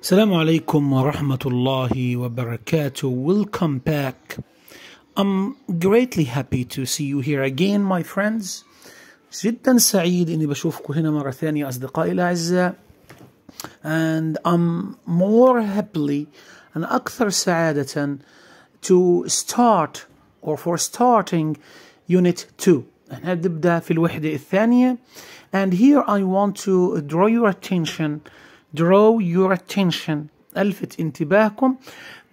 Assalamu alaikum wa rahmatullahi wa barakatuh. Welcome back. I'm greatly happy to see you here again, my friends. جدا سعيد اني بشوفكم هنا مرة ثانية اصدقائي الاعزاء. And I'm more happily and اكثر سعادة to start or for starting unit 2. احنا بنبدا في الوحدة الثانية. And here I want to draw your attention to draw your attention الفت انتباهكم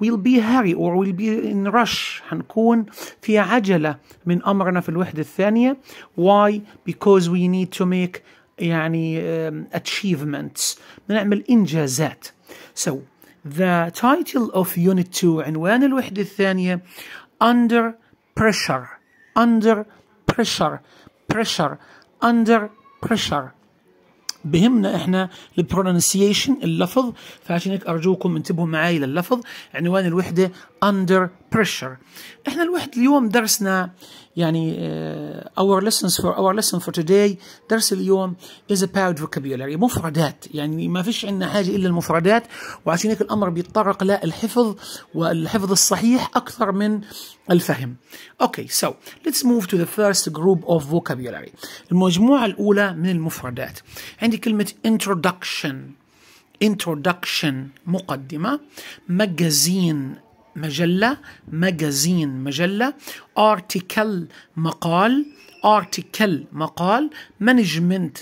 we'll be hurry or we'll be in rush هنكون في عجلة من أمرنا في الوحدة الثانية why because we need to make يعني um, achievements بنعمل إنجازات so the title of unit 2 عنوان الوحدة الثانية under pressure under pressure pressure under pressure بهمنا احنا البرونسيشن اللفظ فعشان هيك ارجوكم انتبهوا معي لللفظ عنوان الوحده under بريشر احنا الواحد اليوم درسنا يعني اور ليسنز فور اور ليسن فور توداي درس اليوم از اباوت vocabulary مفردات يعني ما فيش عندنا حاجه الا المفردات وعشان هيك الامر بيتطرق للحفظ والحفظ الصحيح اكثر من الفهم. اوكي سو ليتس موف تو ذا فيرست جروب اوف of المجموعه الاولى من المفردات. عندي كلمه انترودكشن introduction مقدمه magazine مجلة مجازين مجلة ارتكل مقال ارتكل مقال مانجمنت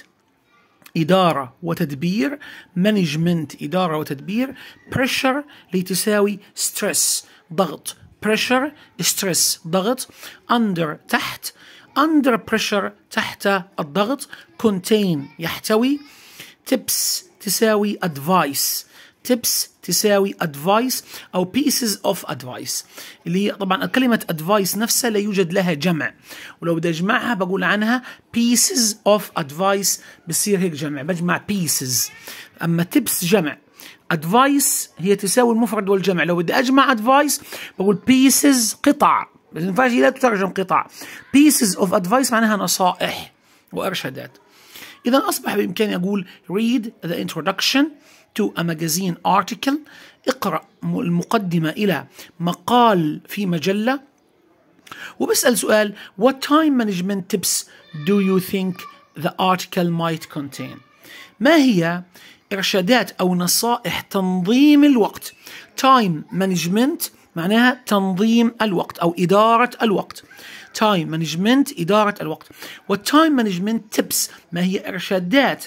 إدارة وتدبير مانجمنت إدارة وتدبير بريشر لتساوي ستريس ضغط بريشر ستريس ضغط أندر تحت أندر بريشر تحت الضغط كونتين يحتوي تبس تساوي advice tips تساوي advice أو pieces of advice اللي هي طبعا كلمة advice نفسها لا يوجد لها جمع ولو بدي أجمعها بقول عنها pieces of advice بصير هيك جمع بجمع pieces أما tips جمع advice هي تساوي المفرد والجمع لو بدي أجمع advice بقول pieces قطع بس ما ينفعش لا تترجم قطع pieces of advice معناها نصائح وإرشادات إذا أصبح بإمكاني أقول read the introduction to a magazine article اقرأ المقدمة إلى مقال في مجلة وبسأل سؤال what time management tips do you think the article might contain ما هي إرشادات أو نصائح تنظيم الوقت time management معناها تنظيم الوقت أو إدارة الوقت time management إدارة الوقت what time management tips ما هي إرشادات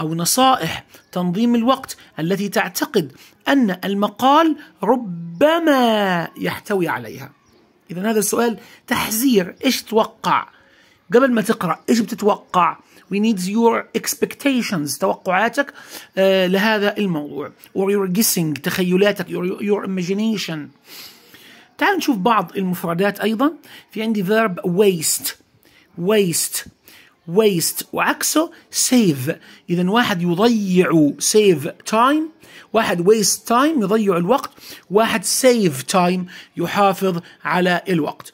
أو نصائح تنظيم الوقت التي تعتقد أن المقال ربما يحتوي عليها إذا هذا السؤال تحذير إيش تتوقع قبل ما تقرأ إيش بتتوقع We need your expectations توقعاتك آه، لهذا الموضوع or your guessing تخيلاتك your, your imagination تعال نشوف بعض المفردات أيضا في عندي verb waste waste ويست وعكسه سيف إذا واحد يضيع سيف تايم واحد ويست تايم يضيع الوقت واحد سيف تايم يحافظ على الوقت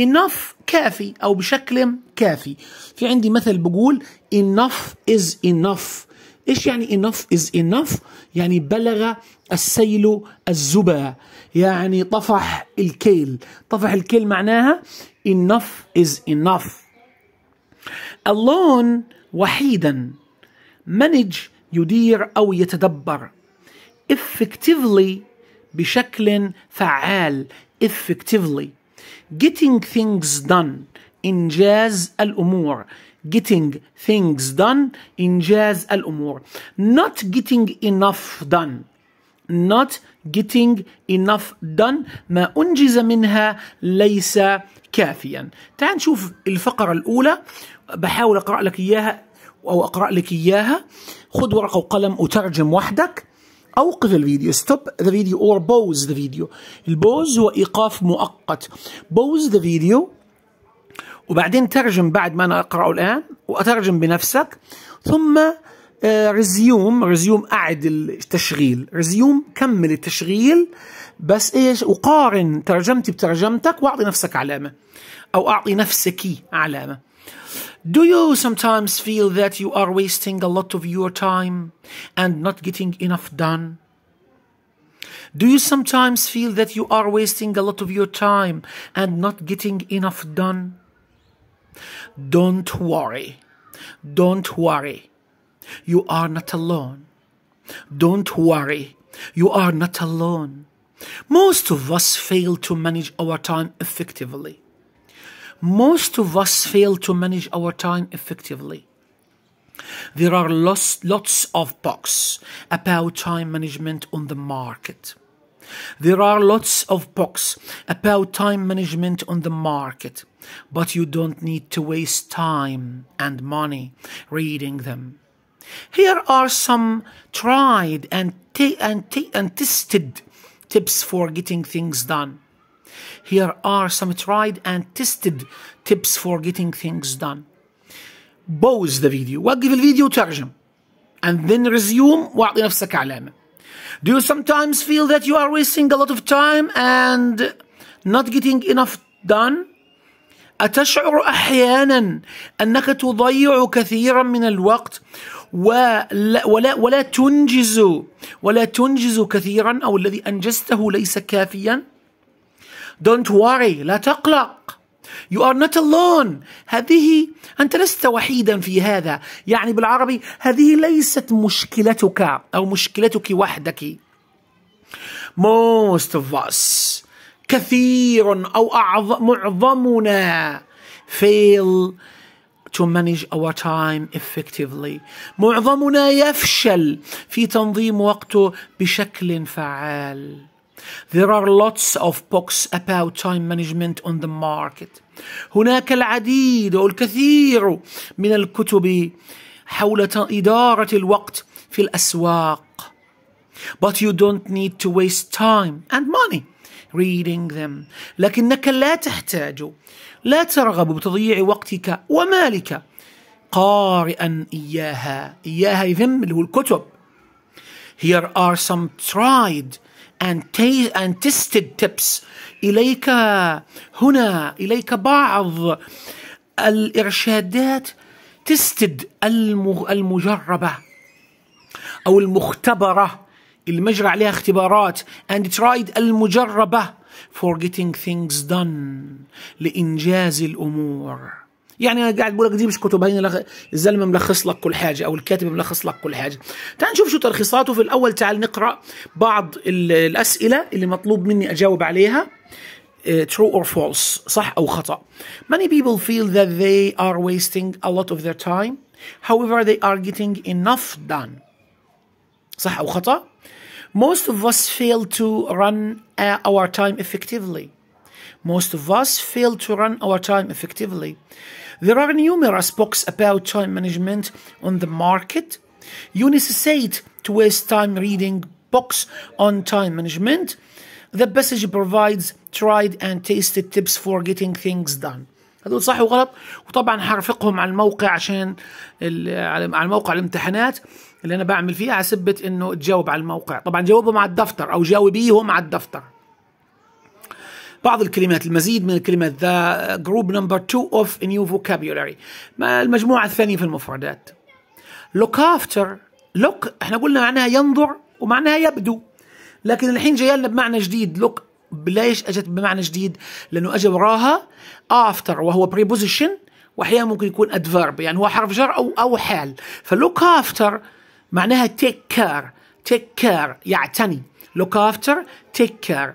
enough كافي أو بشكل كافي في عندي مثل بقول enough is enough ايش يعني enough is enough يعني بلغ السيل الزبا يعني طفح الكيل طفح الكيل معناها enough is enough alone وحيدا manage يدير أو يتدبر effectively بشكل فعال effectively getting things done إنجاز الأمور getting things done إنجاز الأمور not getting enough done not getting enough done ما أنجز منها ليس كافيا تعال نشوف الفقرة الأولى بحاول أقرأ لك إياها أو أقرأ لك إياها خذ ورقة وقلم وترجم وحدك أوقف الفيديو stop the video or pause the video البوز هو إيقاف مؤقت pause the video وبعدين ترجم بعد ما أنا أقرأه الآن وأترجم بنفسك ثم ريزيوم ريزيوم أعد التشغيل ريزيوم كمل التشغيل بس إيش وقارن ترجمتي بترجمتك وأعطي نفسك علامة أو أعطي نفسك علامة Do you sometimes feel that you are wasting a lot of your time and not getting enough done? Do you sometimes feel that you are wasting a lot of your time and not getting enough done? Don't worry. Don't worry. You are not alone. Don't worry. You are not alone. Most of us fail to manage our time effectively. Most of us fail to manage our time effectively. There are lots, lots of books about time management on the market. There are lots of books about time management on the market, but you don't need to waste time and money reading them. Here are some tried and, and, and tested tips for getting things done. Here are some tried and tested tips for getting things done. Pause the video وقف الفيديو وترجم and then resume واعطي نفسك علامة. Do you sometimes feel that you are wasting a lot of time and not getting enough done? أتشعر أحيانا أنك تضيع كثيرا من الوقت ولا, ولا, ولا تنجز ولا تنجز كثيرا أو الذي أنجزته ليس كافيا Don't worry لا تقلق You are not alone هذه أنت لست وحيدا في هذا يعني بالعربي هذه ليست مشكلتك أو مشكلتك وحدك Most of us كثير أو أعظم معظمنا fail to manage our time effectively معظمنا يفشل في تنظيم وقته بشكل فعال There are lots of books about time management on the market هناك العديد والكثير من الكتب حول إدارة الوقت في الأسواق But you don't need to waste time and money reading them لكنك لا تحتاج لا ترغب بتضييع وقتك ومالك قارئا إياها إياها يذم اللي هو الكتب Here are some tried and, and tested tips إليك هنا إليك بعض الإرشادات تستد المجربة أو المختبرة اللي مجرى عليها اختبارات and tried المجربة for getting things done لإنجاز الأمور يعني انا قاعد بقول لك دي مش كتب هين الزلمه ملخص لك كل حاجه او الكاتب ملخص لك كل حاجه تعال نشوف شو تلخيصاته في الاول تعال نقرا بعض الاسئله اللي مطلوب مني اجاوب عليها uh, true or false صح أو خطأ many people feel that they are wasting a lot of their time however they are getting enough done صح أو خطأ Most of us fail to run uh, our time effectively. Most of us fail to run our time effectively. There are numerous books about time management on the market. You necessitate to waste time reading books on time management. The passage provides tried and tasted tips for getting things done. هدول صح وغلط وطبعا حرفقهم على الموقع عشان على الموقع الامتحانات اللي انا بعمل فيها على سبه انه تجاوب على الموقع طبعا جاوبهم على الدفتر او جاوبيهم على الدفتر بعض الكلمات المزيد من الكلمات the group number two of a new vocabulary ما المجموعة الثانية في المفردات look after look احنا قلنا معناها ينظر ومعناها يبدو لكن الحين جاي لنا بمعنى جديد look ليش اجت بمعنى جديد لانه اجى وراها after وهو preposition واحيانا ممكن يكون adverb يعني هو حرف جر او او حال فلوك افتر معناها تيك كير تيك كير يعتني لوك افتر تيك كير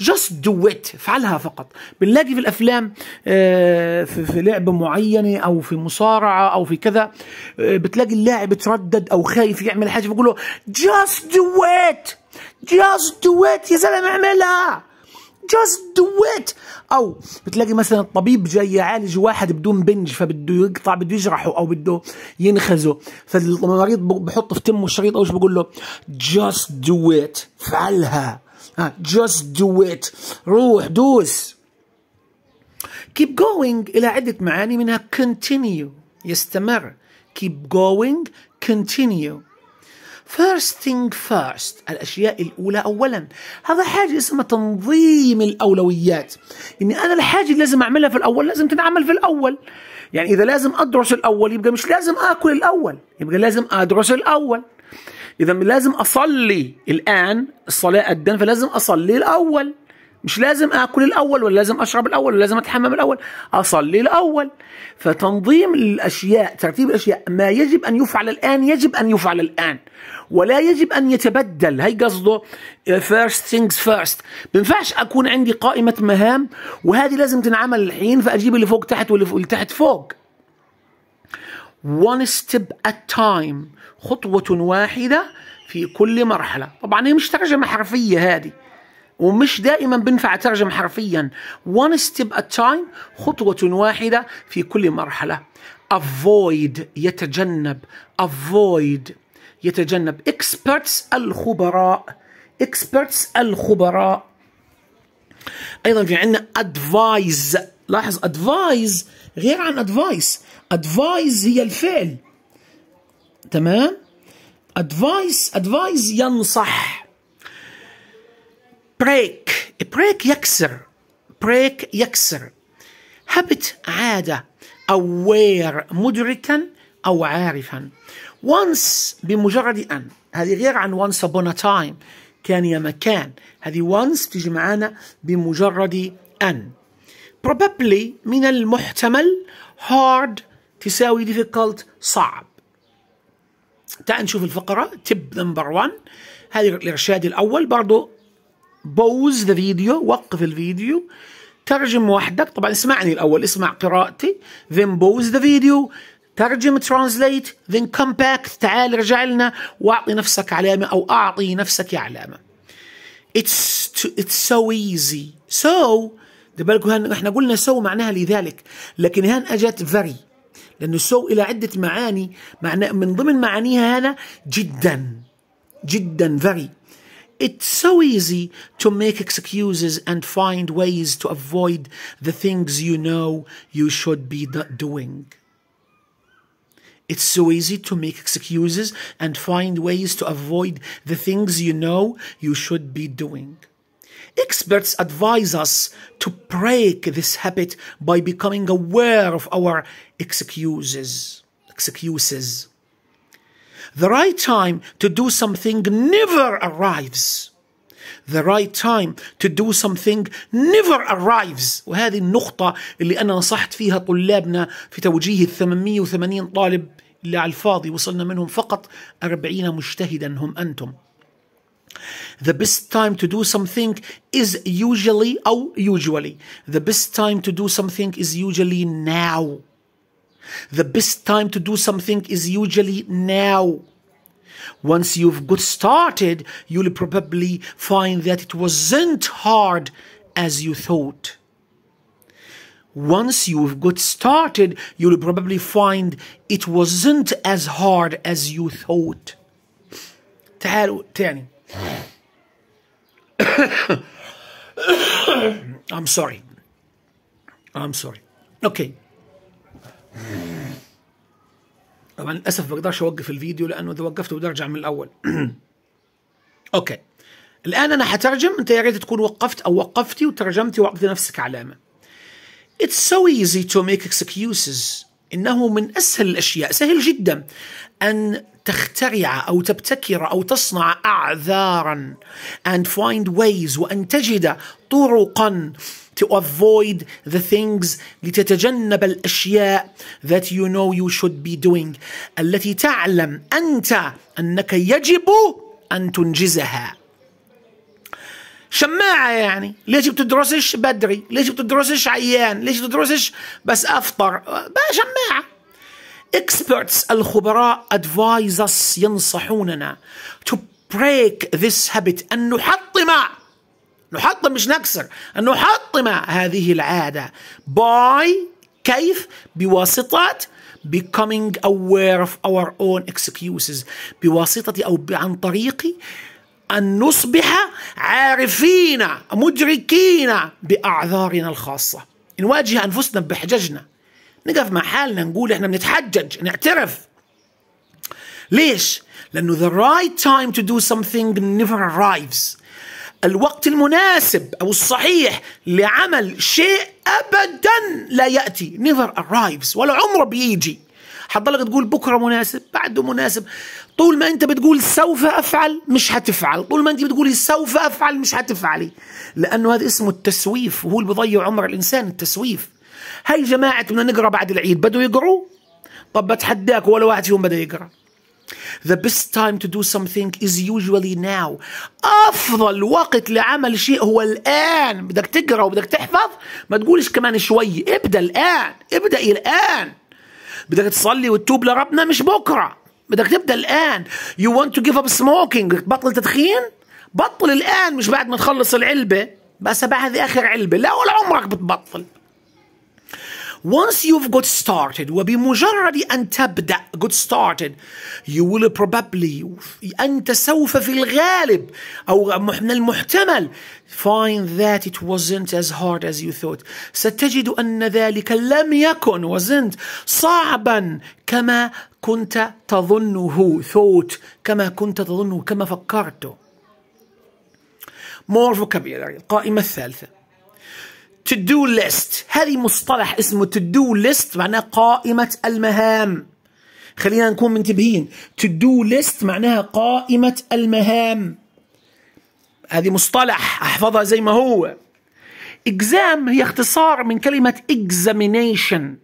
جاست دو ات افعلها فقط بنلاقي في الافلام آه، في لعبه معينه او في مصارعه او في كذا آه، بتلاقي اللاعب تردد او خايف يعمل حاجه بقول له جاست دو ات جاست دو ات يا زلمه اعملها جاست دو ات او بتلاقي مثلا الطبيب جاي يعالج واحد بدون بنج فبده يقطع بده يجرحه او بده ينخزه فالمريض بحط في تمه الشريط او ايش بقول له جاست دو ات فعلها جاست دو ات روح دوس keep going إلى عدة معاني منها continue يستمر keep going continue First thing first الأشياء الأولى أولا هذا حاجة اسمها تنظيم الأولويات إني يعني أنا الحاجة اللي لازم أعملها في الأول لازم تنعمل في الأول يعني إذا لازم أدرس الأول يبقى مش لازم آكل الأول يبقى لازم أدرس الأول إذا لازم أصلي الآن الصلاة أدن فلازم أصلي الأول مش لازم اكل الاول ولا لازم اشرب الاول ولا لازم اتحمم الاول اصلي الاول فتنظيم الاشياء ترتيب الاشياء ما يجب ان يفعل الان يجب ان يفعل الان ولا يجب ان يتبدل هي قصده آه، first things first ما ينفعش اكون عندي قائمه مهام وهذه لازم تنعمل الحين فاجيب اللي فوق تحت واللي تحت فوق one step at time خطوه واحده في كل مرحله طبعا هي مش ترجمه حرفيه هذه ومش دائما بنفع اترجم حرفيا one step at time خطوة واحدة في كل مرحلة avoid يتجنب avoid يتجنب experts الخبراء experts الخبراء ايضا في عندنا advise لاحظ advise غير عن advice advise هي الفعل تمام advice advise ينصح بريك بريك يكسر بريك يكسر هبت عادة أو وير مدركا أو عارفا وانس بمجرد أن هذه غير عن وانس upon a time كان يا مكان هذه وانس تجي معانا بمجرد أن probably من المحتمل hard تساوي difficult صعب تعال نشوف الفقرة tip number one هذه الإرشاد الأول برضو بوز ذا فيديو وقف الفيديو ترجم وحدك طبعا اسمعني الاول اسمع قراءتي then بوز ذا فيديو ترجم ترانسليت then كم باك تعال ارجع لنا واعطي نفسك علامه او اعطي نفسك يا علامه it's to, it's so easy so بالكم احنا قلنا so معناها لذلك لكن هان اجت very لانه so الى عده معاني معنى من ضمن معانيها هذا جدا جدا very It's so easy to make excuses and find ways to avoid the things you know you should be doing. It's so easy to make excuses and find ways to avoid the things you know you should be doing. Experts advise us to break this habit by becoming aware of our excuses. Excuses. The right time to do something never arrives. The right time to do something never arrives وهذه النقطة اللي أنا نصحت فيها طلابنا في توجيه ال 880 طالب اللي على الفاضي وصلنا منهم فقط 40 مجتهدا هم أنتم The best time to do something is usually أو usually The best time to do something is usually now the best time to do something is usually now. Once you've got started, you'll probably find that it wasn't hard as you thought. Once you've got started, you'll probably find it wasn't as hard as you thought. تعالوا تاني I'm sorry. I'm sorry. Okay. طبعا للاسف ما بقدرش اوقف الفيديو لانه اذا وقفته بدي ارجع من الاول اوكي الان انا حترجم انت يا ريت تكون وقفت او وقفتي وترجمتي واعطيتي نفسك علامه It's so easy to make excuses إنه من أسهل الأشياء سهل جدا أن تخترع أو تبتكر أو تصنع أعذارا and find ways وأن تجد طرقا to avoid the things لتتجنب الأشياء that you know you should be doing التي تعلم أنت أنك يجب أن تنجزها شماعة يعني ليش بتدرسش بدري ليش بتدرسش عيان ليش بتدرسش بس أفطر بقى شماعة experts الخبراء advise us ينصحوننا to break this habit أن نحطم نحطم مش نكسر أن نحطم هذه العادة by كيف بواسطة becoming aware of our own excuses بواسطة أو عن طريق أن نصبح عارفين مدركين بأعذارنا الخاصة نواجه أنفسنا بحججنا نقف مع حالنا نقول احنا بنتحجج نعترف ليش؟ لأنه the right time to do something never arrives الوقت المناسب أو الصحيح لعمل شيء أبدا لا يأتي never arrives ولا عمره بيجي حتضلك تقول بكرة مناسب بعده مناسب طول ما أنت بتقول سوف أفعل مش هتفعل طول ما أنت بتقولي سوف أفعل مش هتفعلي لأنه هذا اسمه التسويف وهو اللي بيضيع عمر الإنسان التسويف هاي جماعة بدنا نقرا بعد العيد بدوا يقروا طب بتحداك ولا واحد فيهم بدا يقرا The best time to do something is usually now. أفضل وقت لعمل شيء هو الآن. بدك تقرأ وبدك تحفظ ما تقولش كمان شوي. ابدأ الآن. ابدأ الآن. بدك تصلي وتتوب لربنا مش بكرة. بدك تبدأ الآن. You want to give up smoking. بطل تدخين؟ بطل الآن مش بعد ما تخلص العلبة. بس بعد آخر علبة. لا ولا عمرك بتبطل. Once you've got started وبمجرد أن تبدأ got started you will probably أنت سوف في الغالب أو من المحتمل find that it wasn't as hard as you thought ستجد أن ذلك لم يكن wasn't صعبا كما كنت تظنه thought كما كنت تظنه كما فكرت more vocabulary القائمة الثالثة تو دو ليست هذه مصطلح اسمه تو دو ليست معناه قائمة المهام خلينا نكون منتبهين تو دو ليست معناها قائمة المهام هذه مصطلح احفظها زي ما هو اكزام هي اختصار من كلمة اكزامينيشن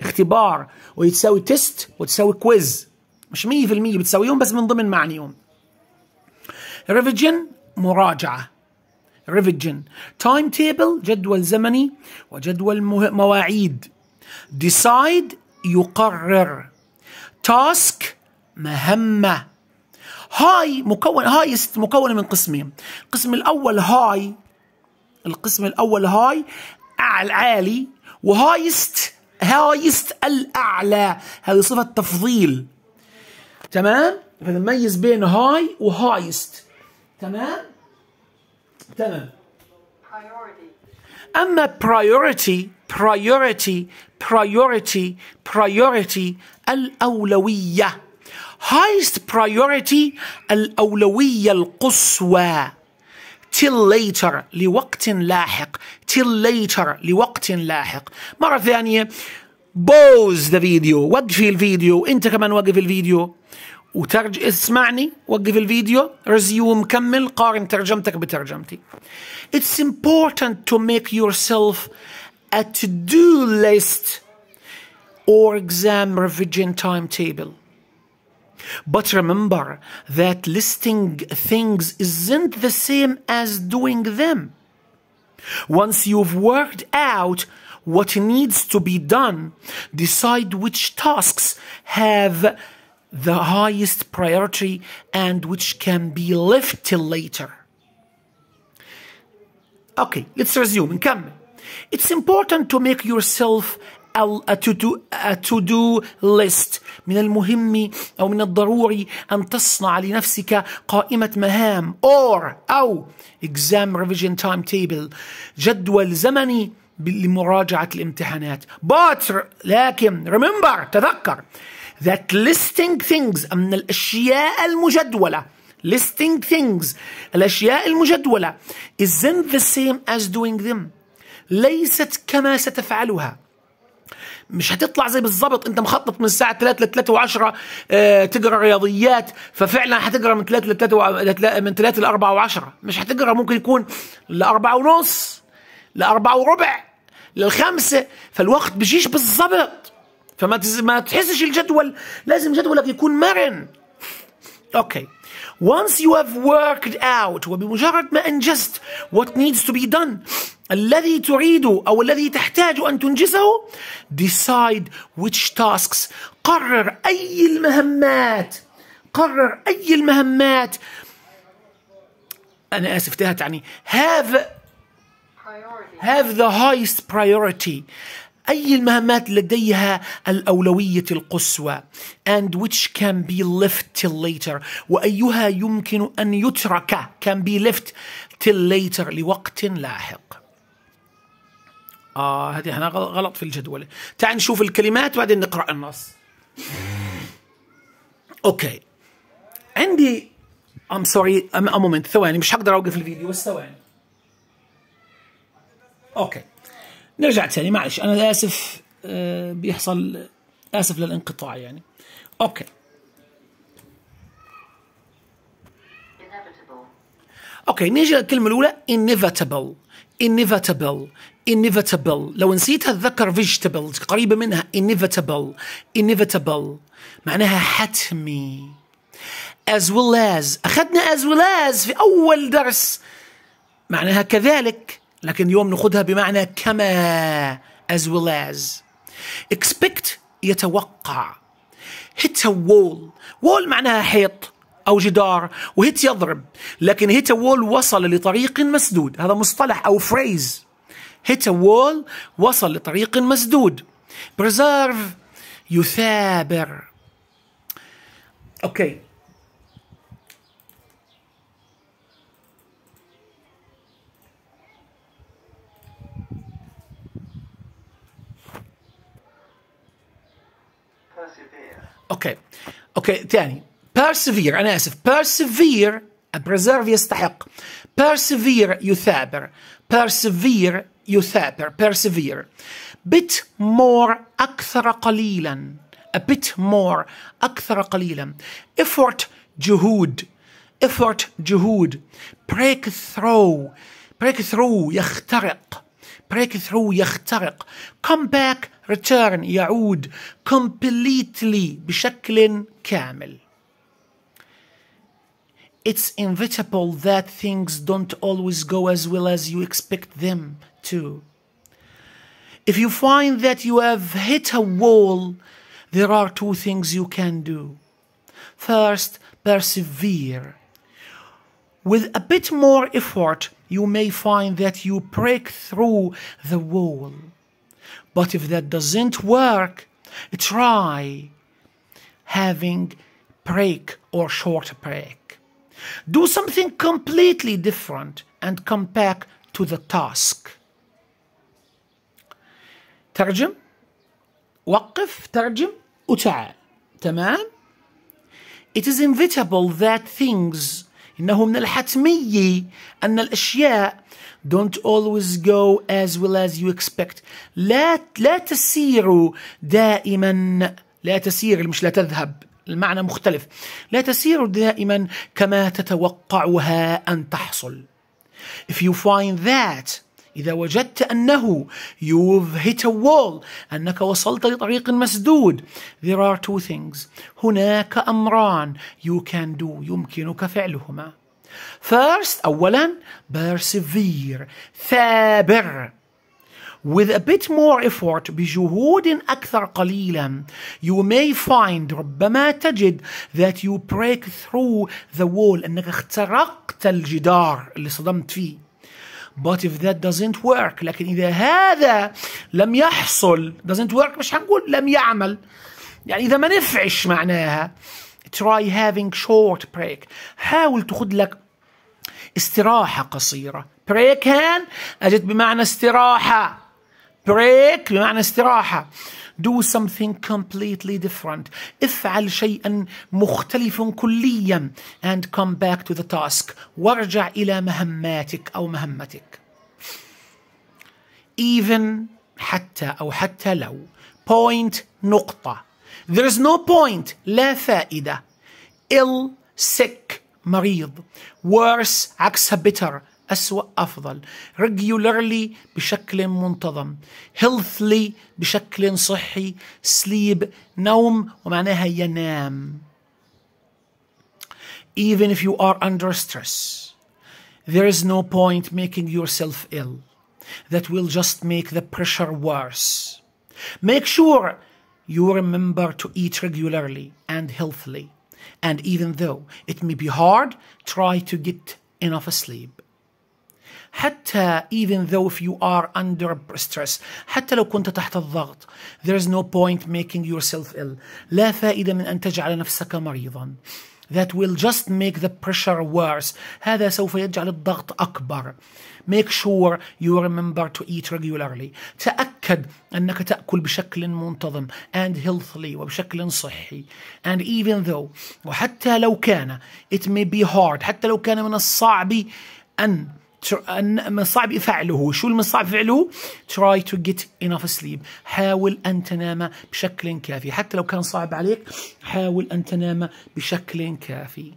اختبار ويتساوي تيست وتساوي كويز مش 100% بتساويهم بس من ضمن معنيهم ريفيجن مراجعة ريفيجن تايم تيبل جدول زمني وجدول مواعيد ديسايد يقرر تاسك مهمة هاي مكون هاي مكونة من قسمين القسم الأول هاي القسم الأول هاي العالي وهايست هايست الأعلى هذه صفة تفضيل تمام فنميز بين هاي وهايست تمام تمام أما priority priority priority priority الأولوية highest priority الأولوية القصوى till later لوقت لاحق till later لوقت لاحق مرة ثانية بوز ذا فيديو وقفي الفيديو انت كمان وقف الفيديو وترج... اسمعني وقف الفيديو رزيو مكمل قارن ترجمتك بترجمتي It's important to make yourself a to-do list or exam revision timetable. But remember that listing things isn't the same as doing them. Once you've worked out what needs to be done, decide which tasks have the highest priority and which can be left till later. Okay, let's resume and come. It's important to make yourself a to-do to list من المهم أو من الضروري أن تصنع لنفسك قائمة مهام or أو exam revision timetable جدول زمني لمراجعة الامتحانات but لكن remember تذكر that listing things من الأشياء المجدولة listing things الأشياء المجدولة isn't the same as doing them ليست كما ستفعلها مش هتطلع زي بالظبط انت مخطط من الساعه 3 ل 3 و10 اه تقرا رياضيات ففعلا هتقرا من 3 ل 3 و... من 3 ل 4 و10 مش هتقرا ممكن يكون ل 4 ونص ل 4 وربع لل 5 فالوقت بيجيش بالظبط فما ما تحسش الجدول لازم جدولك يكون مرن اوكي once you have worked out وبمجرد ما انجزت what needs to be done الذي تريد او الذي تحتاج ان تنجزه decide which tasks قرر اي المهمات قرر اي المهمات انا اسف تهت يعني have have the highest priority أي المهمات لديها الأولوية القصوى and which can be left till later وأيها يمكن أن يترك can be left till later لوقت لاحق آه هذه احنا غلط في الجدول تعال نشوف الكلمات بعدين نقرأ النص أوكي عندي I'm sorry a moment ثواني مش هقدر أوقف الفيديو بس ثواني أوكي نرجع تاني معلش انا اسف آه، بيحصل اسف للانقطاع يعني اوكي اوكي نيجي للكلمه الاولى inevitable inevitable inevitable لو نسيتها اتذكر فيجيتابل قريبه منها inevitable inevitable معناها حتمي as well as اخذنا as well as في اول درس معناها كذلك لكن اليوم ناخدها بمعنى كما as well as expect يتوقع hit a wall wall معناها حيط أو جدار وهيت يضرب لكن هيت وول وصل لطريق مسدود هذا مصطلح أو فريز هيت وول وصل لطريق مسدود preserve يثابر أوكي اوكي اوكي ثاني بيرسيفير انا اسف بيرسيفير بريزيرف يستحق بيرسيفير يثابر بيرسيفير يثابر بيرسيفير بيت مور اكثر قليلا a bit more اكثر قليلا effort جهود effort جهود بريك ثرو بريك ثرو يخترق breakthrough يخترق back, return يعود completely بشكل كامل It's inevitable that things don't always go as well as you expect them to. If you find that you have hit a wall, there are two things you can do. First, persevere. With a bit more effort, you may find that you break through the wall. But if that doesn't work, try having break or short break. Do something completely different and come back to the task. ترجم وقف ترجم وتعال تمام It is inevitable that things إنه من الحتمي أن الأشياء don't always go as well as you expect لا لا تسير دائما لا تسير مش لا تذهب المعنى مختلف لا تسير دائما كما تتوقعها أن تحصل if you find that إذا وجدت أنه you've hit a wall أنك وصلت لطريق مسدود there are two things هناك أمران you can do يمكنك فعلهما first أولا persevere ثابر with a bit more effort بجهود أكثر قليلا you may find ربما تجد that you break through the wall أنك اخترقت الجدار اللي صدمت فيه but if that doesn't work لكن إذا هذا لم يحصل doesn't work مش هنقول لم يعمل يعني إذا ما نفعش معناها try having short break حاول تاخد لك استراحة قصيرة break هان أجت بمعنى استراحة Break بمعنى استراحة Do something completely different. افعل شيئا مختلف كليا and come back to the task. وارجع إلى مهماتك أو مهمتك. Even حتى أو حتى لو point نقطة There's no point لا فائدة ill sick مريض worse عكسها bitter أسوأ أفضل regularly بشكل منتظم healthily بشكل صحي sleep نوم ومعناها ينام even if you are under stress there is no point making yourself ill that will just make the pressure worse make sure you remember to eat regularly and healthily and even though it may be hard try to get enough sleep حتى even though if you are under stress حتى لو كنت تحت الضغط there is no point making yourself ill لا فائدة من أن تجعل نفسك مريضا that will just make the pressure worse هذا سوف يجعل الضغط أكبر make sure you remember to eat regularly تأكد أنك تأكل بشكل منتظم and healthily وبشكل صحي and even though وحتى لو كان it may be hard حتى لو كان من الصعب أن من صعب فعله شو من صعب فعله try to get enough sleep حاول أن تنام بشكل كافي حتى لو كان صعب عليك حاول أن تنام بشكل كافي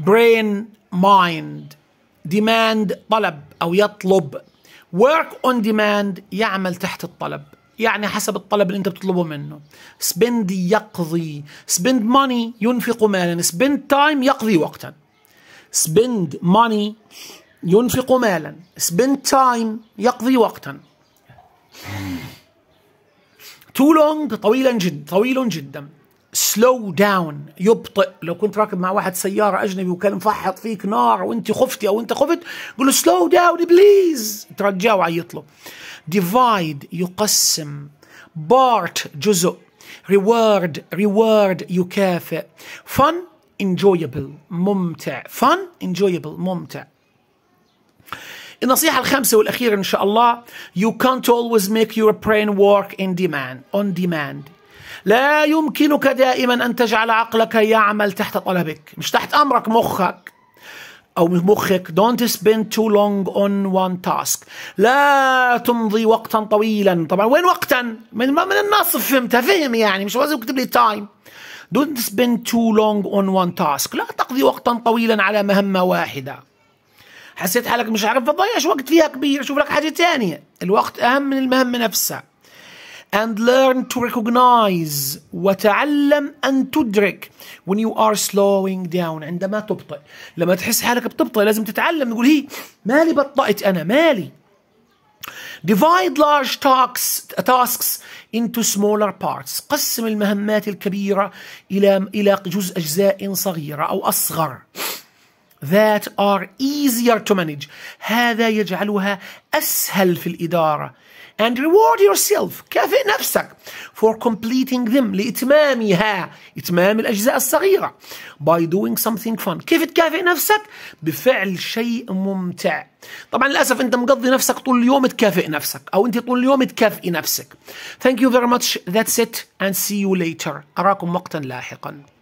brain mind demand طلب أو يطلب work on demand يعمل تحت الطلب يعني حسب الطلب اللي انت بتطلبه منه spend يقضي spend money ينفق مالا spend time يقضي وقتا spend money ينفق مالا spend time يقضي وقتا too long طويلا جدا طويل جدا slow down يبطئ لو كنت راكب مع واحد سيارة أجنبي وكان مفحط فيك نار وانت خفتي أو انت خفت قول له slow down بليز ترجعه وعيط له divide يقسم part جزء reward reward يكافئ fun enjoyable ممتع fun enjoyable ممتع النصيحة الخامسة والأخيرة إن شاء الله You can't always make your brain work in demand on demand لا يمكنك دائما أن تجعل عقلك يعمل تحت طلبك مش تحت أمرك مخك أو مخك don't spend too long on one task لا تمضي وقتا طويلا طبعا وين وقتا من من النص فهمتها فهم يعني مش لازم تكتب لي time don't spend too long on one task لا تقضي وقتا طويلا على مهمة واحدة حسيت حالك مش عارف تضيعش وقت فيها كبير شوف لك حاجة تانية الوقت أهم من المهمة نفسها and learn to recognize وتعلم أن تدرك when you are slowing down عندما تبطئ لما تحس حالك بتبطئ لازم تتعلم تقول هي مالي بطأت أنا مالي divide large tasks, tasks into smaller parts قسم المهمات الكبيرة إلى إلى جزء أجزاء صغيرة أو أصغر that are easier to manage هذا يجعلها أسهل في الإدارة and reward yourself كافئ نفسك for completing them لإتمامها إتمام الأجزاء الصغيرة by doing something fun كيف تكافئ نفسك بفعل شيء ممتع طبعا للأسف أنت مقضي نفسك طول اليوم تكافئ نفسك أو أنت طول اليوم تكافئ نفسك thank you very much that's it and see you later أراكم وقتا لاحقا